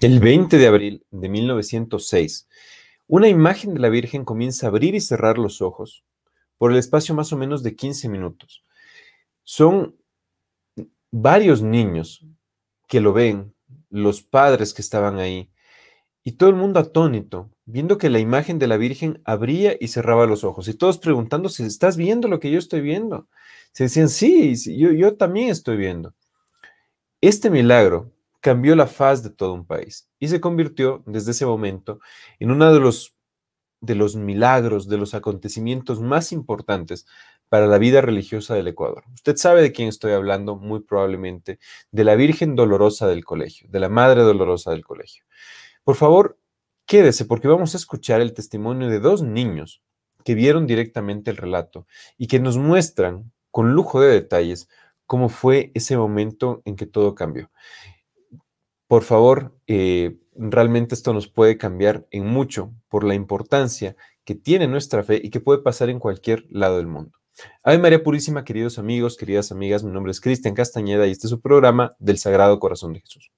El 20 de abril de 1906, una imagen de la Virgen comienza a abrir y cerrar los ojos por el espacio más o menos de 15 minutos. Son varios niños que lo ven, los padres que estaban ahí, y todo el mundo atónito, viendo que la imagen de la Virgen abría y cerraba los ojos, y todos preguntando si estás viendo lo que yo estoy viendo. Se decían, sí, yo también estoy viendo. Este milagro cambió la faz de todo un país y se convirtió desde ese momento en uno de los, de los milagros, de los acontecimientos más importantes para la vida religiosa del Ecuador. Usted sabe de quién estoy hablando, muy probablemente, de la Virgen Dolorosa del Colegio, de la Madre Dolorosa del Colegio. Por favor, quédese porque vamos a escuchar el testimonio de dos niños que vieron directamente el relato y que nos muestran con lujo de detalles cómo fue ese momento en que todo cambió. Por favor, eh, realmente esto nos puede cambiar en mucho por la importancia que tiene nuestra fe y que puede pasar en cualquier lado del mundo. Ave María Purísima, queridos amigos, queridas amigas, mi nombre es Cristian Castañeda y este es su programa del Sagrado Corazón de Jesús.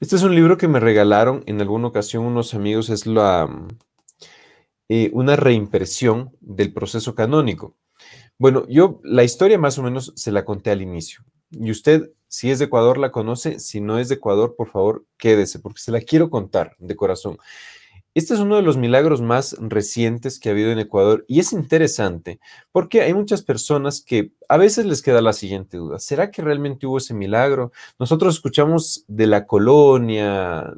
Este es un libro que me regalaron en alguna ocasión unos amigos, es la, eh, una reimpresión del proceso canónico. Bueno, yo la historia más o menos se la conté al inicio. Y usted, si es de Ecuador, la conoce. Si no es de Ecuador, por favor, quédese, porque se la quiero contar de corazón. Este es uno de los milagros más recientes que ha habido en Ecuador y es interesante porque hay muchas personas que a veces les queda la siguiente duda. ¿Será que realmente hubo ese milagro? Nosotros escuchamos de la colonia,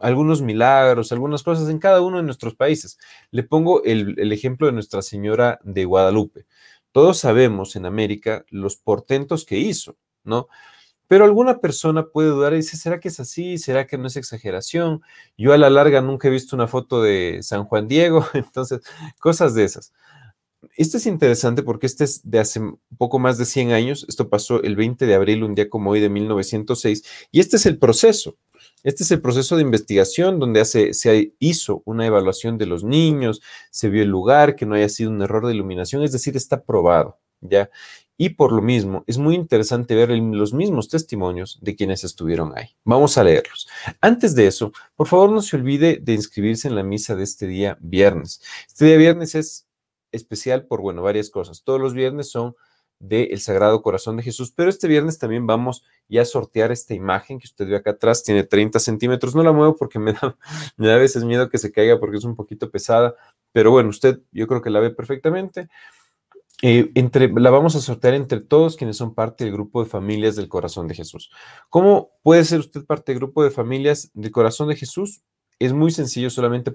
algunos milagros, algunas cosas en cada uno de nuestros países. Le pongo el, ejemplo de Nuestra Señora de Guadalupe. Todos sabemos en América los portentos que hizo, ¿no? Pero alguna persona puede dudar y dice, ¿será que es así? ¿Será que no es exageración? Yo a la larga nunca he visto una foto de San Juan Diego, entonces, cosas de esas. Esto es interesante porque este es de hace poco más de 100 años, esto pasó el 20 de abril, un día como hoy de 1906, y este es el proceso, este es el proceso de investigación donde se hizo una evaluación de los niños, se vio el lugar, que no haya sido un error de iluminación, es decir, está probado, ¿ya? Y por lo mismo, es muy interesante ver los mismos testimonios de quienes estuvieron ahí. Vamos a leerlos. Antes de eso, por favor no se olvide de inscribirse en la misa de este día viernes. Este día viernes es especial por, bueno, varias cosas. Todos los viernes son del Sagrado Corazón de Jesús. Pero este viernes también vamos ya a sortear esta imagen que usted ve acá atrás, tiene 30 centímetros. No la muevo porque me da, me da a veces miedo que se caiga porque es un poquito pesada, pero bueno, usted yo creo que la ve perfectamente. Eh, entre, la vamos a sortear entre todos quienes son parte del grupo de familias del Corazón de Jesús. ¿Cómo puede ser usted parte del grupo de familias del Corazón de Jesús? Es muy sencillo, solamente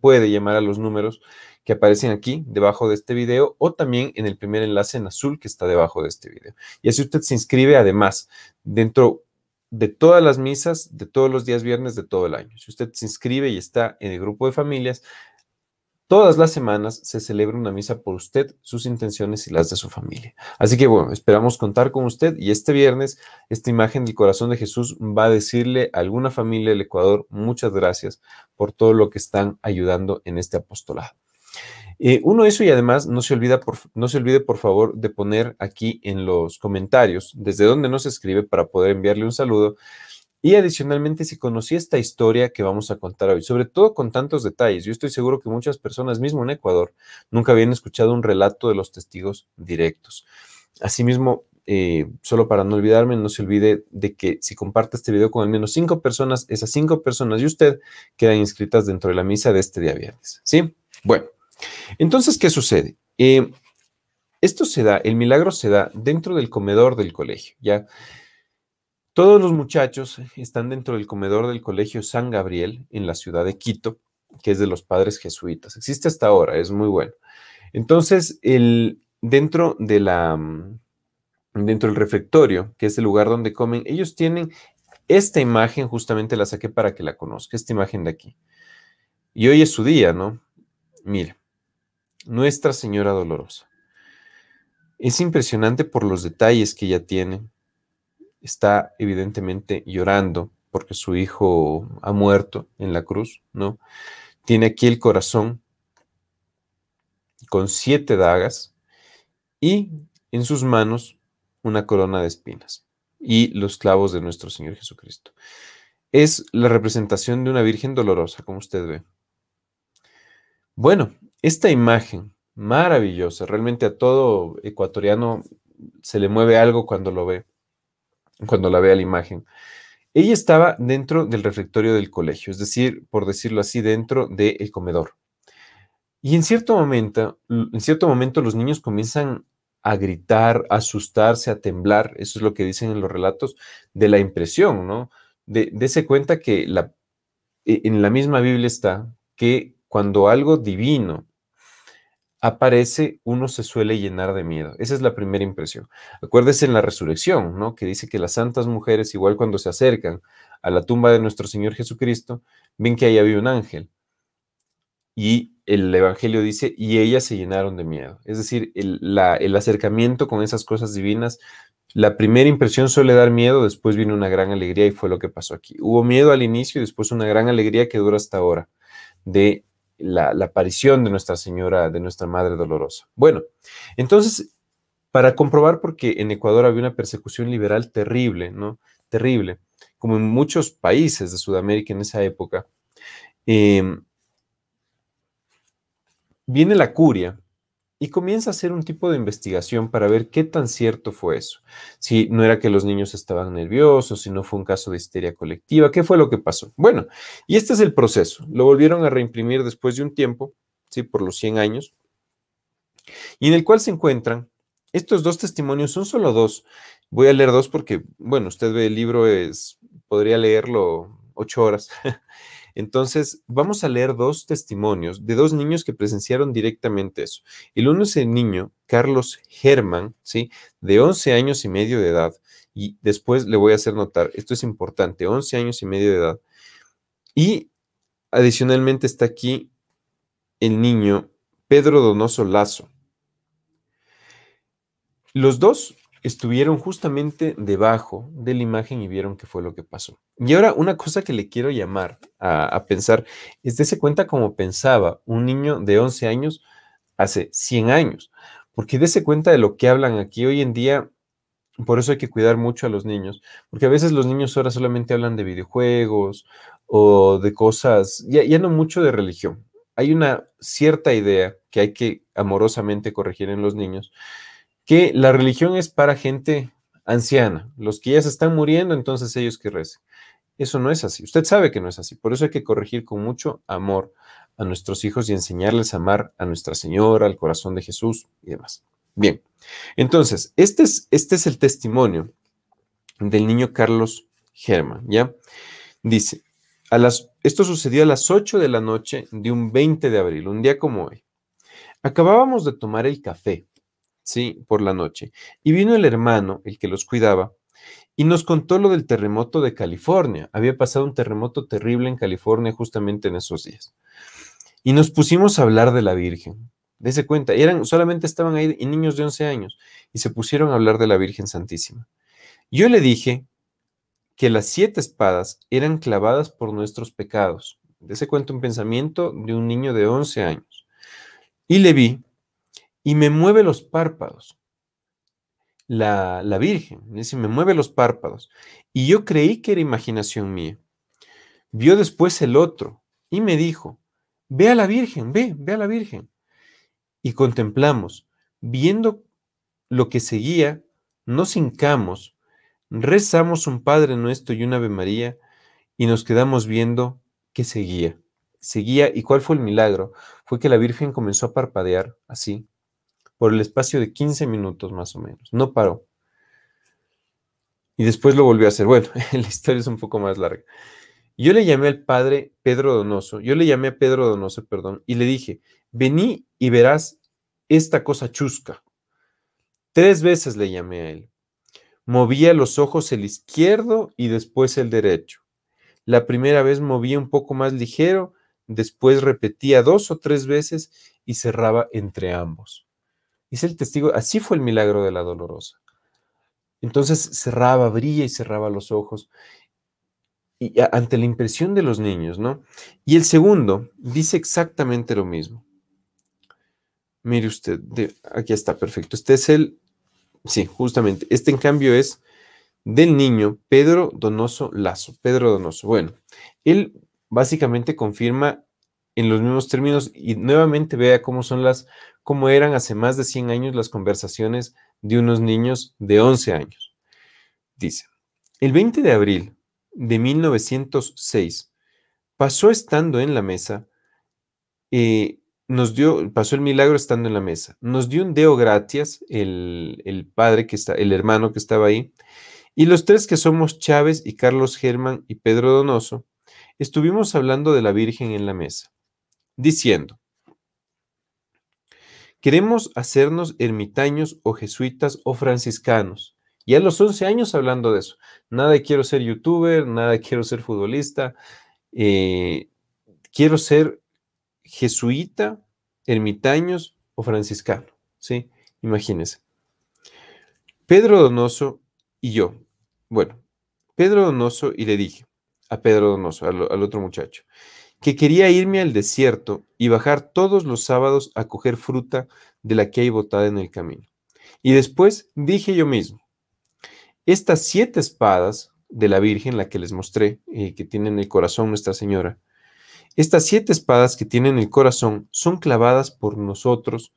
puede llamar a los números que aparecen aquí debajo de este video o también en el primer enlace en azul que está debajo de este video. Y así usted se inscribe además dentro de todas las misas, de todos los días viernes de todo el año. Si usted se inscribe y está en el grupo de familias, Todas las semanas se celebra una misa por usted, sus intenciones y las de su familia. Así que bueno, esperamos contar con usted y este viernes esta imagen del corazón de Jesús va a decirle a alguna familia del Ecuador muchas gracias por todo lo que están ayudando en este apostolado. Eh, uno eso y además no se, olvida no se olvide por favor de poner aquí en los comentarios desde donde nos escribe para poder enviarle un saludo y adicionalmente si conocí esta historia que vamos a contar hoy, sobre todo con tantos detalles. Yo estoy seguro que muchas personas, mismo en Ecuador, nunca habían escuchado un relato de los testigos directos. Asimismo, eh, solo para no olvidarme, no se olvide de que si comparte este video con al menos cinco personas, esas cinco personas y usted quedan inscritas dentro de la misa de este día viernes. ¿Sí? Bueno, entonces, ¿qué sucede? Eh, esto se da, el milagro se da dentro del comedor del colegio, ¿ya? Todos los muchachos están dentro del comedor del Colegio San Gabriel en la ciudad de Quito, que es de los padres jesuitas. Existe hasta ahora, es muy bueno. Entonces, el, dentro de la mm, dentro del refectorio, que es el lugar donde comen, ellos tienen esta imagen, justamente la saqué para que la conozca, esta imagen de aquí. Y hoy es su día, ¿no? Mira, Nuestra Señora Dolorosa. Es impresionante por los detalles que ella tiene, está evidentemente llorando porque su hijo ha muerto en la cruz, ¿no? Tiene aquí el corazón con siete dagas y en sus manos una corona de espinas y los clavos de nuestro Señor Jesucristo. Es la representación de una Virgen dolorosa, como usted ve. Bueno, esta imagen maravillosa, realmente a todo ecuatoriano se le mueve algo cuando lo ve cuando la vea la imagen. Ella estaba dentro del refectorio del colegio, es decir, por decirlo así, dentro del comedor. Y en cierto momento, en cierto momento los niños comienzan a gritar, a asustarse, a temblar, eso es lo que dicen en los relatos, de la impresión, ¿no? De, dese cuenta que la, e, en la misma Biblia está que cuando algo divino aparece, uno se suele llenar de miedo. Esa es la primera impresión. Acuérdese en la resurrección, ¿no? Que dice que las santas mujeres, igual cuando se acercan a la tumba de nuestro Señor Jesucristo, ven que ahí había un ángel. Y el Evangelio dice, y ellas se llenaron de miedo. Es decir, el, acercamiento con esas cosas divinas, la primera impresión suele dar miedo, después viene una gran alegría y fue lo que pasó aquí. Hubo miedo al inicio y después una gran alegría que dura hasta ahora de la, aparición de Nuestra Señora, de Nuestra Madre Dolorosa. Bueno, entonces, para comprobar, porque en Ecuador había una persecución liberal terrible, ¿no? Terrible, como en muchos países de Sudamérica en esa época, em, viene la curia y comienza a hacer un tipo de investigación para ver qué tan cierto fue eso. Si no era que los niños estaban nerviosos, si no fue un caso de histeria colectiva, qué fue lo que pasó. Bueno, y este es el proceso. Lo volvieron a reimprimir después de un tiempo, ¿sí? por los 100 años, y en el cual se encuentran estos dos testimonios, son solo dos. Voy a leer dos porque, bueno, usted ve el libro, es, podría leerlo ocho horas. Entonces, vamos a leer dos testimonios de dos niños que presenciaron directamente eso. El uno es el niño, Carlos Germán, ¿sí? De 11 años y medio de edad. Y después le voy a hacer notar, esto es importante, 11 años y medio de edad. Y adicionalmente está aquí el niño Pedro Donoso Lazo. Los dos estuvieron justamente debajo de la imagen y vieron qué fue lo que pasó. Y ahora una cosa que le quiero llamar a, pensar es dése cuenta como pensaba un niño de 11 años hace 100 años, porque dése cuenta de lo que hablan aquí hoy en día. Por eso hay que cuidar mucho a los niños, porque a veces los niños ahora solamente hablan de videojuegos o de cosas, ya, ya no mucho de religión. Hay una cierta idea que hay que amorosamente corregir en los niños, que la religión es para gente anciana, los que ya se están muriendo, entonces ellos que recen. Eso no es así. Usted sabe que no es así. Por eso hay que corregir con mucho amor a nuestros hijos y enseñarles a amar a Nuestra Señora, al corazón de Jesús y demás. Bien, entonces, este es, este es el testimonio del niño Carlos Germán, ¿ya? Dice, a las, esto sucedió a las 8 de la noche de un 20 de abril, un día como hoy. Acabábamos de tomar el café sí, por la noche. Y vino el hermano, el que los cuidaba, y nos contó lo del terremoto de California. Había pasado un terremoto terrible en California justamente en esos días. Y nos pusimos a hablar de la Virgen. Dese cuenta, eran, solamente estaban ahí niños de 11 años y se pusieron a hablar de la Virgen Santísima. Yo le dije que las siete espadas eran clavadas por nuestros pecados. Dese cuenta un pensamiento de un niño de 11 años. Y le vi y me mueve los párpados. La, la, Virgen, dice, me mueve los párpados. Y yo creí que era imaginación mía. Vio después el otro y me dijo, ve a la Virgen, ve, ve a la Virgen. Y contemplamos, viendo lo que seguía, nos hincamos, rezamos un Padre nuestro y una Ave María y nos quedamos viendo que seguía. Seguía, ¿y cuál fue el milagro? Fue que la Virgen comenzó a parpadear así, por el espacio de 15 minutos más o menos. No paró. Y después lo volvió a hacer. Bueno, la historia es un poco más larga. Yo le llamé al padre Pedro Donoso, yo le llamé a Pedro Donoso, perdón, y le dije, vení y verás esta cosa chusca. Tres veces le llamé a él. Movía los ojos el izquierdo y después el derecho. La primera vez movía un poco más ligero, después repetía dos o tres veces y cerraba entre ambos. Es el testigo, así fue el milagro de la dolorosa. Entonces cerraba, brilla y cerraba los ojos y, ante la impresión de los niños, ¿no? Y el segundo dice exactamente lo mismo. Mire usted, aquí está, perfecto. Este es el, sí, justamente. Este en cambio es del niño Pedro Donoso Lazo. Pedro Donoso. Bueno, él básicamente confirma en los mismos términos y nuevamente vea cómo son las como eran hace más de 100 años las conversaciones de unos niños de 11 años. Dice, el 20 de abril de 1906 pasó estando en la mesa, eh, nos dio, pasó el milagro estando en la mesa, nos dio un deo gracias, el, el, padre que está, el hermano que estaba ahí, y los tres que somos Chávez y Carlos Germán y Pedro Donoso, estuvimos hablando de la Virgen en la mesa, diciendo, Queremos hacernos ermitaños o jesuitas o franciscanos. Y a los 11 años hablando de eso. Nada quiero ser youtuber, nada quiero ser futbolista. Eh, quiero ser jesuita, ermitaños o franciscano. ¿sí? Imagínense. Pedro Donoso y yo. Bueno, Pedro Donoso y le dije a Pedro Donoso, al otro muchacho que quería irme al desierto y bajar todos los sábados a coger fruta de la que hay botada en el camino. Y después dije yo mismo, estas siete espadas de la Virgen, la que les mostré, eh, que tiene en el corazón Nuestra Señora, estas siete espadas que tienen el corazón son clavadas por nosotros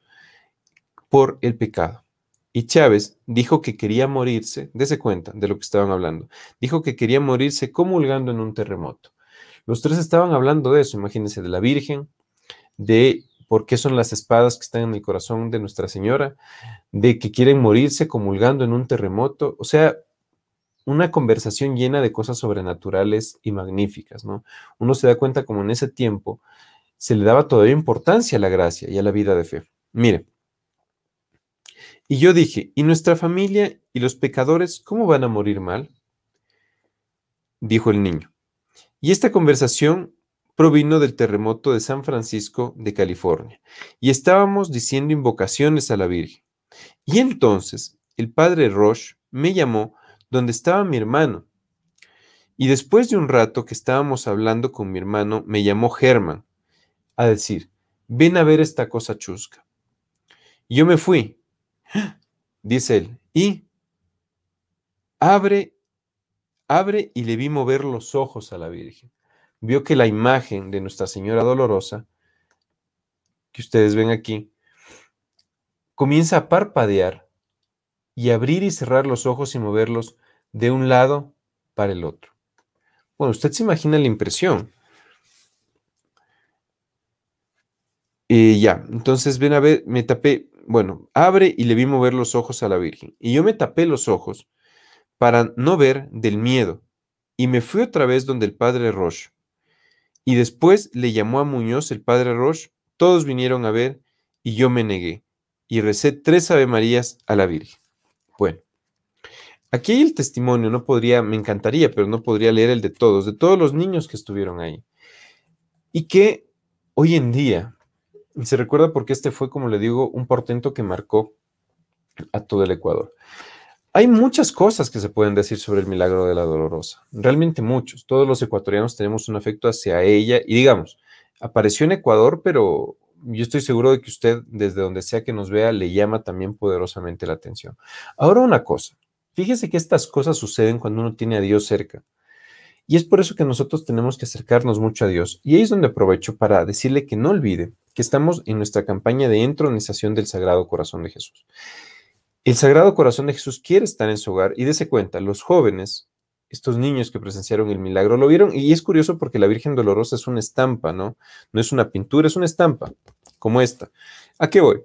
por el pecado. Y Chávez dijo que quería morirse, dése cuenta de lo que estaban hablando, dijo que quería morirse comulgando en un terremoto. Los tres estaban hablando de eso, imagínense, de la Virgen, de por qué son las espadas que están en el corazón de Nuestra Señora, de que quieren morirse comulgando en un terremoto, o sea, una conversación llena de cosas sobrenaturales y magníficas, ¿no? Uno se da cuenta como en ese tiempo se le daba todavía importancia a la gracia y a la vida de fe. Mire, y yo dije, ¿y nuestra familia y los pecadores cómo van a morir mal? Dijo el niño, y esta conversación provino del terremoto de San Francisco de California. Y estábamos diciendo invocaciones a la Virgen. Y entonces el padre Roche me llamó donde estaba mi hermano. Y después de un rato que estábamos hablando con mi hermano, me llamó Germán a decir, ven a ver esta cosa chusca. yo me fui, dice él, y abre Abre y le vi mover los ojos a la Virgen. Vio que la imagen de Nuestra Señora Dolorosa, que ustedes ven aquí, comienza a parpadear y abrir y cerrar los ojos y moverlos de un lado para el otro. Bueno, usted se imagina la impresión. Y ya, entonces ven a ver, me tapé, bueno, abre y le vi mover los ojos a la Virgen. Y yo me tapé los ojos para no ver del miedo, y me fui otra vez donde el padre Roche. Y después le llamó a Muñoz el padre Roche, todos vinieron a ver, y yo me negué, y recé tres Ave Marías a la Virgen. Bueno, aquí hay el testimonio, no podría, me encantaría, pero no podría leer el de todos, de todos los niños que estuvieron ahí. Y que hoy en día, se recuerda porque este fue, como le digo, un portento que marcó a todo el Ecuador. Hay muchas cosas que se pueden decir sobre el milagro de la dolorosa, realmente muchos. Todos los ecuatorianos tenemos un afecto hacia ella y digamos, apareció en Ecuador, pero yo estoy seguro de que usted, desde donde sea que nos vea, le llama también poderosamente la atención. Ahora una cosa, fíjese que estas cosas suceden cuando uno tiene a Dios cerca. Y es por eso que nosotros tenemos que acercarnos mucho a Dios. Y ahí es donde aprovecho para decirle que no olvide que estamos en nuestra campaña de entronización del Sagrado Corazón de Jesús. El Sagrado Corazón de Jesús quiere estar en su hogar y dese cuenta, los jóvenes, estos niños que presenciaron el milagro, lo vieron y es curioso porque la Virgen Dolorosa es una estampa, ¿no? No es una pintura, es una estampa como esta. ¿A qué voy?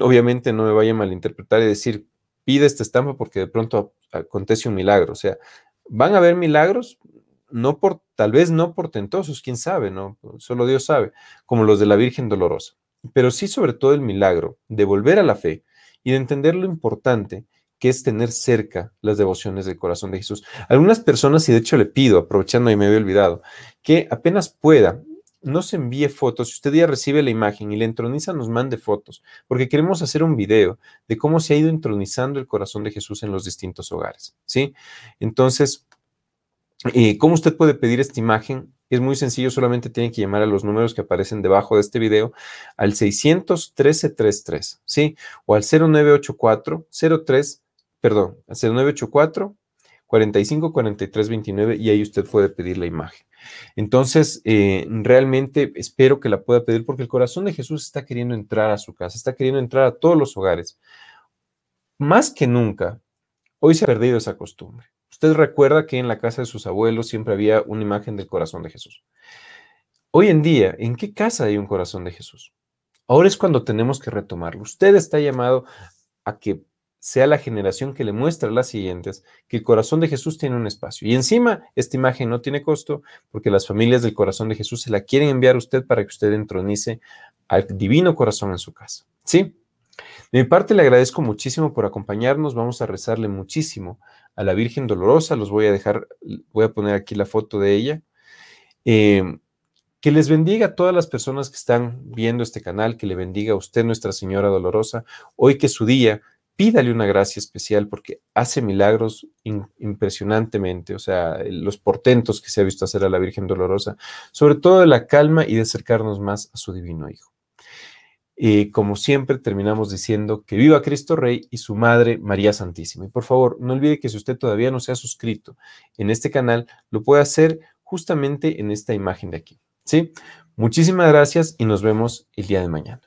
Obviamente no me vaya a malinterpretar y decir, pide esta estampa porque de pronto acontece un milagro. O sea, van a haber milagros, no por, tal vez no portentosos, quién sabe, ¿no? Solo Dios sabe, como los de la Virgen Dolorosa. Pero sí sobre todo el milagro de volver a la fe, y de entender lo importante que es tener cerca las devociones del corazón de Jesús. Algunas personas, y de hecho le pido, aprovechando y me había olvidado, que apenas pueda, nos envíe fotos. Si usted ya recibe la imagen y le entroniza, nos mande fotos, porque queremos hacer un video de cómo se ha ido entronizando el corazón de Jesús en los distintos hogares, ¿sí? Entonces, eh, ¿cómo usted puede pedir esta imagen? Es muy sencillo, solamente tienen que llamar a los números que aparecen debajo de este video al 61333, ¿sí? O al 0984 03, perdón, al 0984 454329 y ahí usted puede pedir la imagen. Entonces, eh, realmente espero que la pueda pedir porque el corazón de Jesús está queriendo entrar a su casa, está queriendo entrar a todos los hogares. Más que nunca, hoy se ha perdido esa costumbre. Usted recuerda que en la casa de sus abuelos siempre había una imagen del corazón de Jesús. Hoy en día, ¿en qué casa hay un corazón de Jesús? Ahora es cuando tenemos que retomarlo. Usted está llamado a que sea la generación que le muestre a las siguientes que el corazón de Jesús tiene un espacio. Y encima, esta imagen no tiene costo porque las familias del corazón de Jesús se la quieren enviar a usted para que usted entronice al divino corazón en su casa. ¿Sí? De mi parte, le agradezco muchísimo por acompañarnos. Vamos a rezarle muchísimo a la Virgen Dolorosa, los voy a dejar, voy a poner aquí la foto de ella. Em, que les bendiga a todas las personas que están viendo este canal, que le bendiga a usted, Nuestra Señora Dolorosa, hoy que es su día, pídale una gracia especial porque hace milagros impresionantemente, o sea, los portentos que se ha visto hacer a la Virgen Dolorosa, sobre todo de la calma y de acercarnos más a su divino Hijo. Y eh, como siempre, terminamos diciendo que viva Cristo Rey y su Madre María Santísima. Y por favor, no olvide que si usted todavía no se ha suscrito en este canal, lo puede hacer justamente en esta imagen de aquí. ¿sí? Muchísimas gracias y nos vemos el día de mañana.